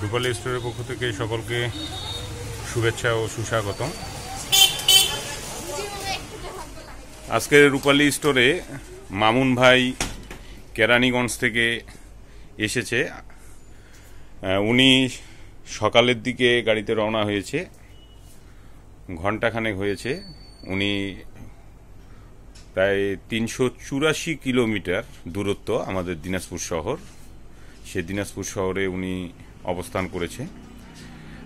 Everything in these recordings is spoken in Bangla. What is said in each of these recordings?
রূপালী স্টোরের পক্ষ থেকে সকলকে শুভেচ্ছা ও সুস্বাগতম আজকের রূপালী স্টোরে মামুন ভাই কেরানীগঞ্জ থেকে এসেছে উনি সকালের দিকে গাড়িতে রওনা হয়েছে ঘন্টাখানেক হয়েছে উনি প্রায় তিনশো চুরাশি কিলোমিটার দূরত্ব আমাদের দিনাজপুর শহর সে দিনাজপুর শহরে উনি অবস্থান করেছে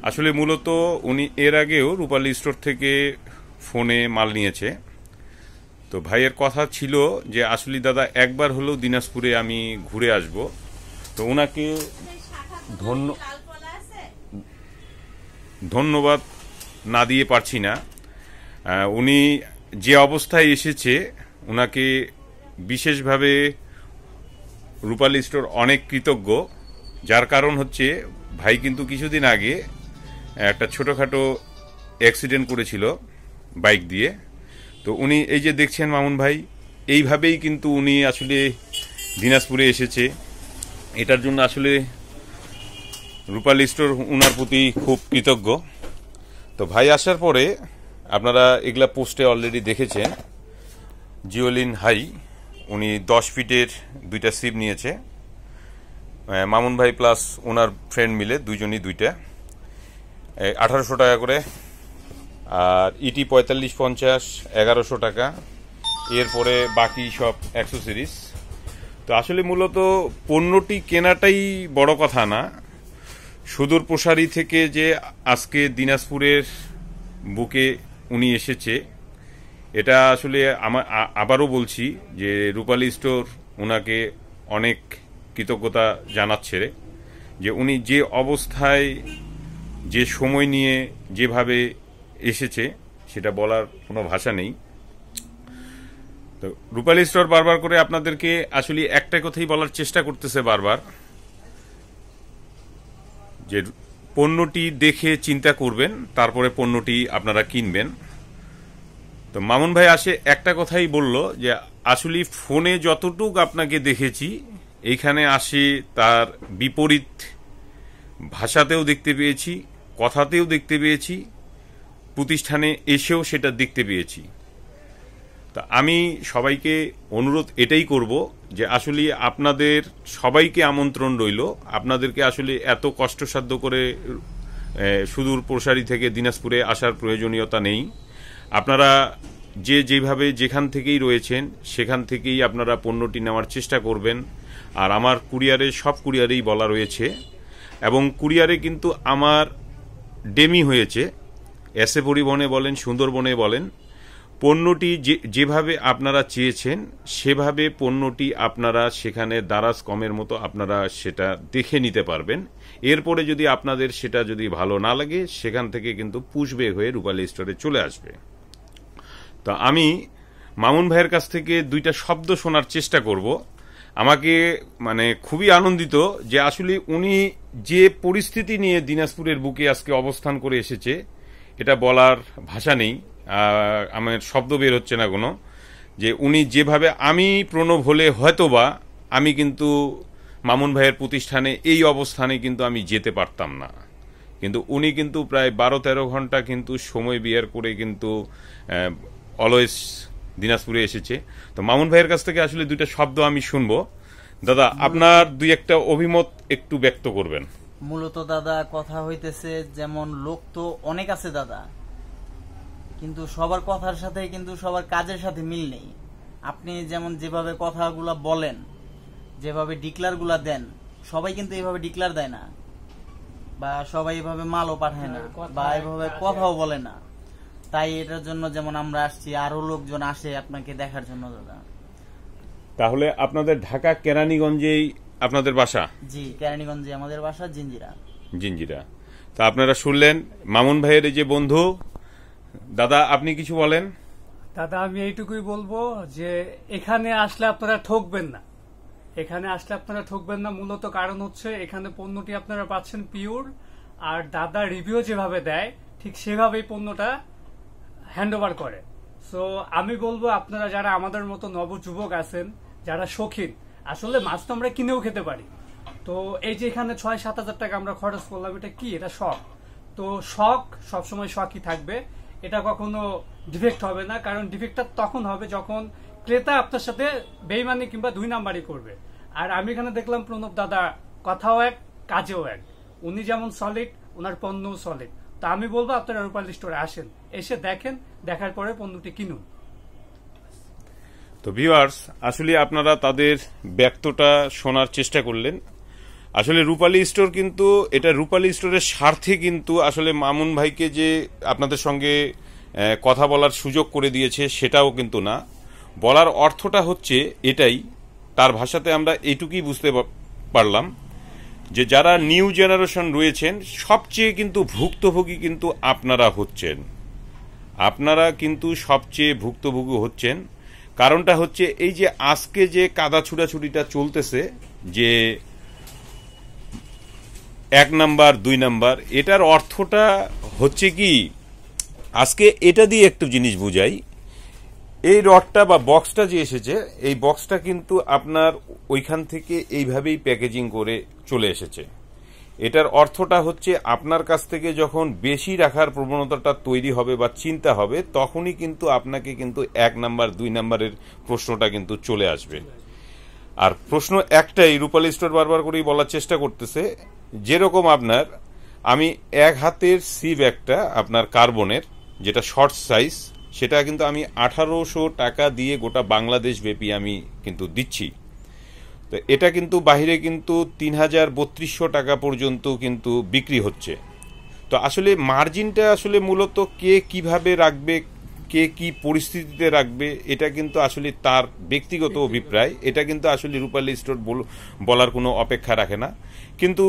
আসলে মূলত উনি এর আগেও রূপালী স্টোর থেকে ফোনে মাল নিয়েছে তো ভাইয়ের কথা ছিল যে আসলি দাদা একবার হলেও দিনাজপুরে আমি ঘুরে আসব তো ওনাকে ধন্য ধন্যবাদ না দিয়ে পারছি না উনি যে অবস্থায় এসেছে ওনাকে বিশেষভাবে রূপালী স্টোর অনেক কৃতজ্ঞ যার কারণ হচ্ছে ভাই কিন্তু কিছুদিন আগে একটা ছোটোখাটো অ্যাক্সিডেন্ট করেছিল বাইক দিয়ে তো উনি এই যে দেখছেন মামুন ভাই এইভাবেই কিন্তু উনি আসলে দিনাজপুরে এসেছে এটার জন্য আসলে রূপালী স্টোর ওনার প্রতি খুব কৃতজ্ঞ তো ভাই আসার পরে আপনারা এগুলা পোস্টে অলরেডি দেখেছেন জিওলিন হাই উনি দশ ফিটের দুইটা সিপ নিয়েছে মামুন ভাই প্লাস ওনার ফ্রেন্ড মিলে দুজনই দুইটা আঠারোশো টাকা করে আর ইটি e পঁয়তাল্লিশ পঞ্চাশ এগারোশো টাকা এরপরে বাকি সব একশো সিরিজ তো আসলে মূলত পণ্যটি কেনাটাই বড় কথা না সুদূর প্রসারি থেকে যে আজকে দিনাজপুরের বুকে উনি এসেছে এটা আসলে আমার আবারও বলছি যে রূপালী স্টোর ওনাকে অনেক কৃতজ্ঞতা জানাচ্ছে যে উনি যে অবস্থায় যে সময় নিয়ে যেভাবে এসেছে সেটা বলার কোনো ভাষা নেই তো রূপালী স্টোর বারবার করে আপনাদেরকে আসলে একটা কথাই বলার চেষ্টা করতেছে বারবার যে পণ্যটি দেখে চিন্তা করবেন তারপরে পণ্যটি আপনারা কিনবেন তো মামুন ভাই আসে একটা কথাই বলল যে আসলে ফোনে যতটুক আপনাকে দেখেছি এইখানে আসে তার বিপরীত ভাষাতেও দেখতে পেয়েছি কথাতেও দেখতে পেয়েছি প্রতিষ্ঠানে এসেও সেটা দেখতে পেয়েছি তা আমি সবাইকে অনুরোধ এটাই করব যে আসলে আপনাদের সবাইকে আমন্ত্রণ রইল আপনাদেরকে আসলে এত কষ্টসাধ্য করে সুদূর প্রসারী থেকে দিনাজপুরে আসার প্রয়োজনীয়তা নেই আপনারা যে যেভাবে যেখান থেকেই রয়েছেন সেখান থেকেই আপনারা পণ্যটি নেওয়ার চেষ্টা করবেন আর আমার কুরিয়ারে সব কুরিয়ারেই বলা রয়েছে এবং কুরিয়ারে কিন্তু আমার ডেমি হয়েছে এ পরিবহনে বলেন সুন্দরবনে বলেন পণ্যটি যে যেভাবে আপনারা চেয়েছেন সেভাবে পণ্যটি আপনারা সেখানে দারাজ কমের মতো আপনারা সেটা দেখে নিতে পারবেন এরপরে যদি আপনাদের সেটা যদি ভালো না লাগে সেখান থেকে কিন্তু পুষবে হয়ে রূপালী স্টোরে চলে আসবে তা আমি মামুন ভাইয়ের কাছ থেকে দুইটা শব্দ শোনার চেষ্টা করব আমাকে মানে খুবই আনন্দিত যে আসলে উনি যে পরিস্থিতি নিয়ে দিনাজপুরের বুকে আজকে অবস্থান করে এসেছে এটা বলার ভাষা নেই আমার শব্দ বের হচ্ছে না কোনো যে উনি যেভাবে আমি প্রণব হলে হয়তোবা আমি কিন্তু মামুন ভাইয়ের প্রতিষ্ঠানে এই অবস্থানে কিন্তু আমি যেতে পারতাম না কিন্তু উনি কিন্তু প্রায় বারো তেরো ঘন্টা কিন্তু সময় বিয়ার করে কিন্তু অলওয়েজ দিনাজপুরে এসেছে তো মামুন ভাইয়ের কাছ থেকে আসলে দুইটা শব্দ আমি শুনবো দাদা আপনার দুই একটা অভিমত একটু ব্যক্ত করবেন মূলত দাদা কথা হইতেছে যেমন লোক তো অনেক আছে দাদা কিন্তু সবার কথার সাথে কিন্তু সবার কাজের সাথে মিল নেই আপনি যেমন যেভাবে কথাগুলা বলেন যেভাবে ডিক্লার গুলা দেন সবাই কিন্তু এইভাবে ডিক্লার দেয় না বা সবাই এভাবে মালও পাঠায় না হ্যাঁ, বা এভাবে কথাও বলে না তাই এটার জন্য যেমন আমরা আসছি আরো লোকজন আসে আপনাকে দেখার জন্য দাদা তাহলে আপনাদের ঢাকা কেরানীগঞ্জেই আপনাদের বাসা জি কেরানীগঞ্জে আমাদের বাসা জিঞ্জিরা জিঞ্জিরা তা আপনারা শুনলেন মামুন ভাইয়ের যে বন্ধু দাদা আপনি কিছু বলেন দাদা আমি এইটুকুই বলবো যে এখানে আসলে আপনারা ঠকবেন না এখানে আসলে আপনারা ঠকবেন না মূলত কারণ হচ্ছে এখানে পণ্যটি আপনারা পাচ্ছেন পিওর আর দাদা রিভিউ যেভাবে দেয় ঠিক সেভাবেই পণ্যটা হ্যান্ড করে সো আমি বলবো আপনারা যারা আমাদের মতো নবযুবক আছেন যারা শখিন আসলে মাছ তো আমরা কিনেও খেতে পারি তো এই যে এখানে ছয় সাত হাজার টাকা আমরা খরচ করলাম এটা কি এটা শখ তো শখ সবসময় শখই থাকবে এটা কখনো ডিফেক্ট হবে না কারণ ডিফেক্টটা তখন হবে যখন ক্রেতা আপনার সাথে বেইমানি কিংবা দুই নাম্বারই করবে আর আমি এখানে দেখলাম প্রণব দাদা কথাও এক কাজেও এক উনি যেমন সলিড ওনার পণ্যও সলিড তা আমি বলবো আপনারা রূপালী স্টোরে আসেন এসে দেখেন দেখার পরে পণ্যটি কিনুন তো ভিউয়ার্স আসলে আপনারা তাদের ব্যক্তটা শোনার চেষ্টা করলেন আসলে রূপালী স্টোর কিন্তু এটা রূপালী স্টোরের স্বার্থে কিন্তু আসলে মামুন ভাইকে যে আপনাদের সঙ্গে কথা বলার সুযোগ করে দিয়েছে সেটাও কিন্তু না বলার অর্থটা হচ্ছে এটাই তার ভাষাতে আমরা এটুকুই বুঝতে পারলাম যে যারা নিউ জেনারেশন রয়েছেন সবচেয়ে কিন্তু ভুক্তভোগী কিন্তু আপনারা হচ্ছেন আপনারা কিন্তু সবচেয়ে ভুক্তভোগী হচ্ছেন কারণটা হচ্ছে এই যে আজকে যে কাদা ছুটাছুটিটা চলতেছে যে এক নাম্বার দুই নাম্বার এটার অর্থটা হচ্ছে কি আজকে এটা দিয়ে একটু জিনিস বুঝাই এই রডটা বা বক্সটা যে এসেছে এই বক্সটা কিন্তু আপনার ওইখান থেকে এইভাবেই প্যাকেজিং করে চলে এসেছে এটার অর্থটা হচ্ছে আপনার কাছ থেকে যখন বেশি রাখার প্রবণতাটা তৈরি হবে বা চিন্তা হবে তখনই কিন্তু আপনাকে কিন্তু এক নাম্বার দুই নাম্বারের প্রশ্নটা কিন্তু চলে আসবে আর প্রশ্ন একটাই রূপালী স্টোর বারবার করেই বলার চেষ্টা করতেছে যেরকম আপনার আমি এক হাতের সিব একটা আপনার কার্বনের যেটা শর্ট সাইজ সেটা কিন্তু আমি আঠারোশো টাকা দিয়ে গোটা বাংলাদেশ ব্যাপী আমি কিন্তু দিচ্ছি তো এটা কিন্তু বাহিরে কিন্তু তিন হাজার বত্রিশশো টাকা পর্যন্ত কিন্তু বিক্রি হচ্ছে তো আসলে মার্জিনটা আসলে মূলত কে কিভাবে রাখবে কে কি পরিস্থিতিতে রাখবে এটা কিন্তু আসলে তার ব্যক্তিগত অভিপ্রায় এটা কিন্তু আসলে রূপালী স্টোর বলার কোনো অপেক্ষা রাখে না কিন্তু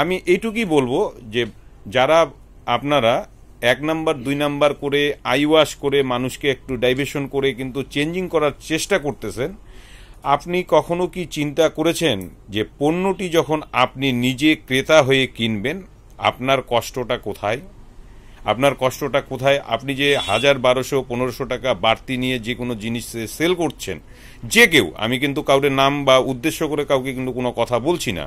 আমি এইটুকুই বলবো যে যারা আপনারা এক নাম্বার দুই নাম্বার করে আইওয়াশ করে মানুষকে একটু ডাইভেশন করে কিন্তু চেঞ্জিং করার চেষ্টা করতেছেন আপনি কখনো কি চিন্তা করেছেন যে পণ্যটি যখন আপনি নিজে ক্রেতা হয়ে কিনবেন আপনার কষ্টটা কোথায় আপনার কষ্টটা কোথায় আপনি যে হাজার বারোশো পনেরোশো টাকা বাড়তি নিয়ে যে কোনো জিনিস সেল করছেন যে কেউ আমি কিন্তু কাউরে নাম বা উদ্দেশ্য করে কাউকে কিন্তু কোনো কথা বলছি না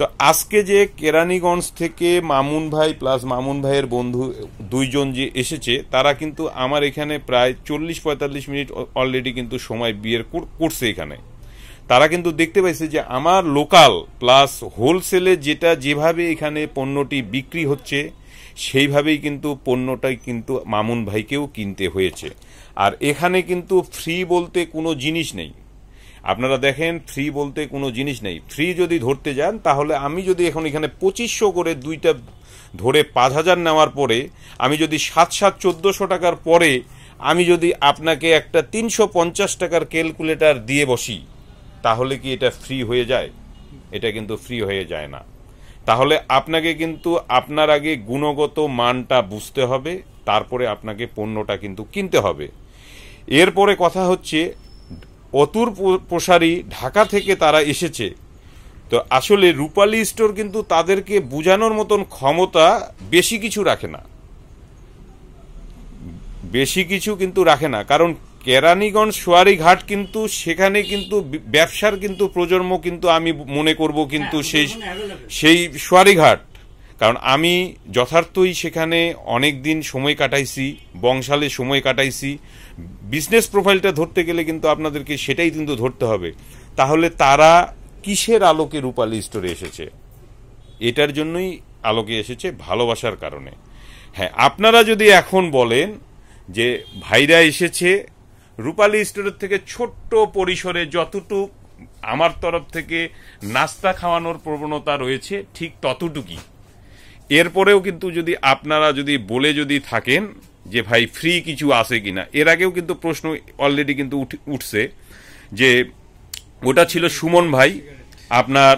তো আজকে যে কেরানীগঞ্জ থেকে মামুন ভাই প্লাস মামুন ভাইয়ের বন্ধু দুইজন যে এসেছে তারা কিন্তু আমার এখানে প্রায় চল্লিশ পঁয়তাল্লিশ মিনিট অলরেডি কিন্তু সময় বিয়ের করছে এখানে তারা কিন্তু দেখতে পাইছে যে আমার লোকাল প্লাস হোলসেলে যেটা যেভাবে এখানে পণ্যটি বিক্রি হচ্ছে সেইভাবেই কিন্তু পণ্যটাই কিন্তু মামুন ভাইকেও কিনতে হয়েছে আর এখানে কিন্তু ফ্রি বলতে কোনো জিনিস নেই আপনারা দেখেন ফ্রি বলতে কোনো জিনিস নেই ফ্রি যদি ধরতে যান তাহলে আমি যদি এখন এখানে পঁচিশশো করে দুইটা ধরে পাঁচ হাজার নেওয়ার পরে আমি যদি সাত সাত চোদ্দোশো টাকার পরে আমি যদি আপনাকে একটা তিনশো পঞ্চাশ টাকার ক্যালকুলেটার দিয়ে বসি তাহলে কি এটা ফ্রি হয়ে যায় এটা কিন্তু ফ্রি হয়ে যায় না তাহলে আপনাকে কিন্তু আপনার আগে গুণগত মানটা বুঝতে হবে তারপরে আপনাকে পণ্যটা কিন্তু কিনতে হবে এরপরে কথা হচ্ছে অতুর প্রসারী ঢাকা থেকে তারা এসেছে তো আসলে রূপালী স্টোর কিন্তু তাদেরকে বোঝানোর মতন ক্ষমতা বেশি কিছু রাখে না বেশি কিছু কিন্তু রাখে না কারণ কেরানীগঞ্জ সোয়ারি ঘাট কিন্তু সেখানে কিন্তু ব্যবসার কিন্তু প্রজন্ম কিন্তু আমি মনে করব কিন্তু হ্যাঁ, সেই সেই সোয়ারি ঘাট কারণ আমি যথার্থই সেখানে অনেক দিন সময় কাটাইছি বংশালে সময় কাটাইছি বিজনেস প্রোফাইলটা ধরতে গেলে কিন্তু আপনাদেরকে সেটাই কিন্তু ধরতে হবে তাহলে তারা কিসের আলোকে রূপালী স্টোরে এসেছে এটার জন্যই আলোকে এসেছে ভালোবাসার কারণে হ্যাঁ আপনারা যদি এখন বলেন যে ভাইরা এসেছে রূপালী স্টোরের থেকে ছোট্ট পরিসরে যতটুক আমার তরফ থেকে নাস্তা খাওয়ানোর প্রবণতা রয়েছে ঠিক ততটুকুই এরপরেও কিন্তু যদি আপনারা যদি বলে যদি থাকেন যে ভাই ফ্রি কিছু আছে না এর আগেও কিন্তু প্রশ্ন অলরেডি কিন্তু উঠছে যে ওটা ছিল সুমন ভাই আপনার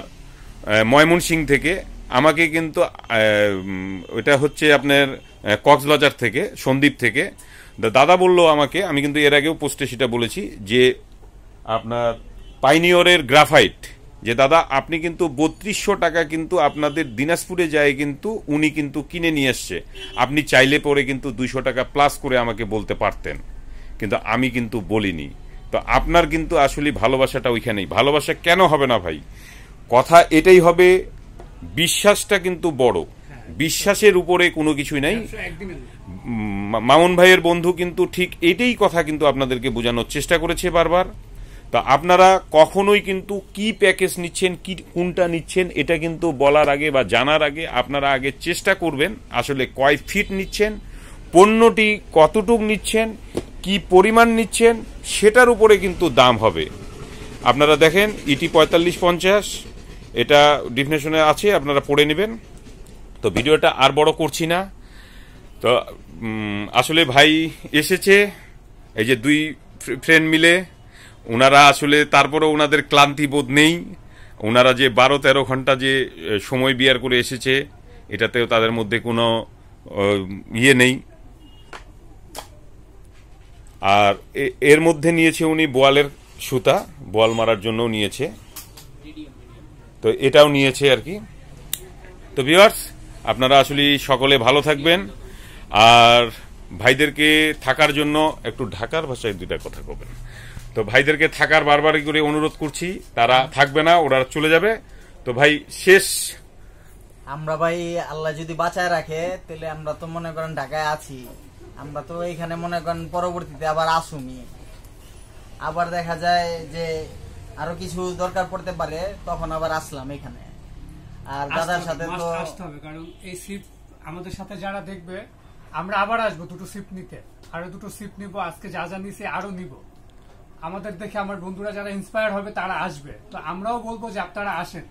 ময়মনসিং থেকে আমাকে কিন্তু ওটা হচ্ছে আপনার কক্সবাজার থেকে সন্দীপ থেকে দাদা বলল আমাকে আমি কিন্তু এর আগেও পোস্টে সেটা বলেছি যে আপনার পাইনিয়রের গ্রাফাইট যে দাদা আপনি কিন্তু বত্রিশশো টাকা কিন্তু আপনাদের দিনাজপুরে যায় কিন্তু উনি কিন্তু কিনে নিয়ে এসছে আপনি চাইলে পরে কিন্তু দুইশো টাকা প্লাস করে আমাকে বলতে পারতেন কিন্তু আমি কিন্তু বলিনি তো আপনার কিন্তু আসলে ভালোবাসাটা ওইখানেই ভালোবাসা কেন হবে না ভাই কথা এটাই হবে বিশ্বাসটা কিন্তু বড় বিশ্বাসের উপরে কোনো কিছুই নাই মামুন ভাইয়ের বন্ধু কিন্তু ঠিক এটাই কথা কিন্তু আপনাদেরকে বোঝানোর চেষ্টা করেছে বারবার তা আপনারা কখনোই কিন্তু কি প্যাকেজ নিচ্ছেন কি কোনটা নিচ্ছেন এটা কিন্তু বলার আগে বা জানার আগে আপনারা আগে চেষ্টা করবেন আসলে কয় ফিট নিচ্ছেন পণ্যটি কতটুক নিচ্ছেন কি পরিমাণ নিচ্ছেন সেটার উপরে কিন্তু দাম হবে আপনারা দেখেন ইটি পঁয়তাল্লিশ পঞ্চাশ এটা ডিফিনেশনে আছে আপনারা পড়ে নেবেন তো ভিডিওটা আর বড় করছি না তো আসলে ভাই এসেছে এই যে দুই ফ্রেন্ড মিলে ওনারা আসলে তারপরে ওনাদের ক্লান্তি বোধ নেই ওনারা যে বারো তেরো ঘন্টা যে সময় বিয়ার করে এসেছে এটাতেও তাদের মধ্যে কোনো ইয়ে নেই আর এর মধ্যে নিয়েছে উনি বোয়ালের সুতা বোয়াল মারার জন্যও নিয়েছে তো এটাও নিয়েছে আর কি তো ভিওয়ার্স আপনারা আসলে সকলে ভালো থাকবেন আর ভাইদেরকে থাকার জন্য একটু ঢাকার ভাষায় দুটা কথা বলবেন তো ভাইদেরকে থাকার বারবার করে অনুরোধ করছি তারা থাকবে না ওরা চলে যাবে তো ভাই শেষ আমরা ভাই আল্লাহ যদি বাঁচায় রাখে তাহলে আমরা তো মনে করেন ঢাকায় আছি আমরা তো এইখানে মনে করেন পরবর্তীতে আবার আসুমি আবার দেখা যায় যে আরো কিছু দরকার পড়তে পারে তখন আবার আসলাম এখানে আর দাদার সাথে তো আসতে হবে কারণ এই শিফট আমাদের সাথে যারা দেখবে আমরা আবার আসবো দুটো শিফট নিতে আরো দুটো শিফট নিব আজকে যা যা নিছে আরো নিব আমাদের দেখে আমার বন্ধুরা যারা ইন্সপায়ার হবে তারা আসবে তো আমরাও বলবো যে আপনারা আসেন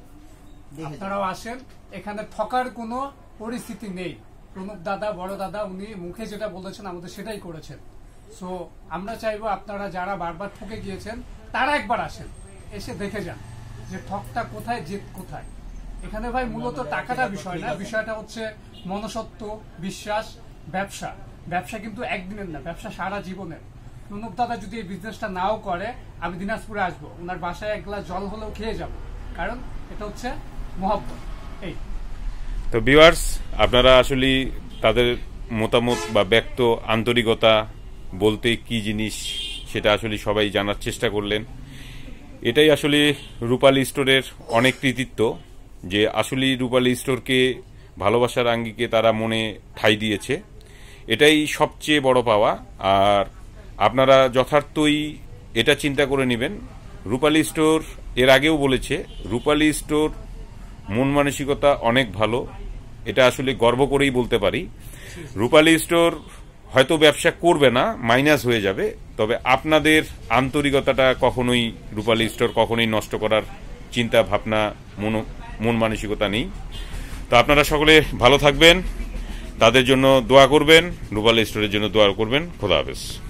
আপনারাও আসেন এখানে ঠকার কোনো পরিস্থিতি নেই প্রণব দাদা বড় দাদা উনি মুখে যেটা বলেছেন আমাদের সেটাই করেছেন সো আমরা চাইবো আপনারা যারা বারবার ঠকে গিয়েছেন তারা একবার আসেন এসে দেখে যান যে ঠকটা কোথায় জিত কোথায় এখানে ভাই মূলত টাকাটা বিষয় না বিষয়টা হচ্ছে মনসত্ব বিশ্বাস ব্যবসা ব্যবসা কিন্তু একদিনের না ব্যবসা সারা জীবনের প্রণব দাদা যদি এই বিজনেসটা নাও করে আমি দিনাজপুরে আসবো ওনার বাসায় এক গ্লাস জল হলেও খেয়ে যাব কারণ এটা হচ্ছে মহব্বত এই তো ভিউয়ার্স আপনারা আসলে তাদের মতামত বা ব্যক্ত আন্তরিকতা বলতে কি জিনিস সেটা আসলে সবাই জানার চেষ্টা করলেন এটাই আসলে রূপালী স্টোরের অনেক কৃতিত্ব যে আসলে রূপালী স্টোরকে ভালোবাসার আঙ্গিকে তারা মনে ঠাই দিয়েছে এটাই সবচেয়ে বড় পাওয়া আর আপনারা যথার্থই এটা চিন্তা করে নেবেন রূপালী স্টোর এর আগেও বলেছে রূপালী স্টোর মন মানসিকতা অনেক ভালো এটা আসলে গর্ব করেই বলতে পারি রূপালী স্টোর হয়তো ব্যবসা করবে না মাইনাস হয়ে যাবে তবে আপনাদের আন্তরিকতাটা কখনোই রূপালী স্টোর কখনোই নষ্ট করার চিন্তা ভাবনা মন মানসিকতা নেই তো আপনারা সকলে ভালো থাকবেন তাদের জন্য দোয়া করবেন রূপালী স্টোরের জন্য দোয়া করবেন খোদা হাফেজ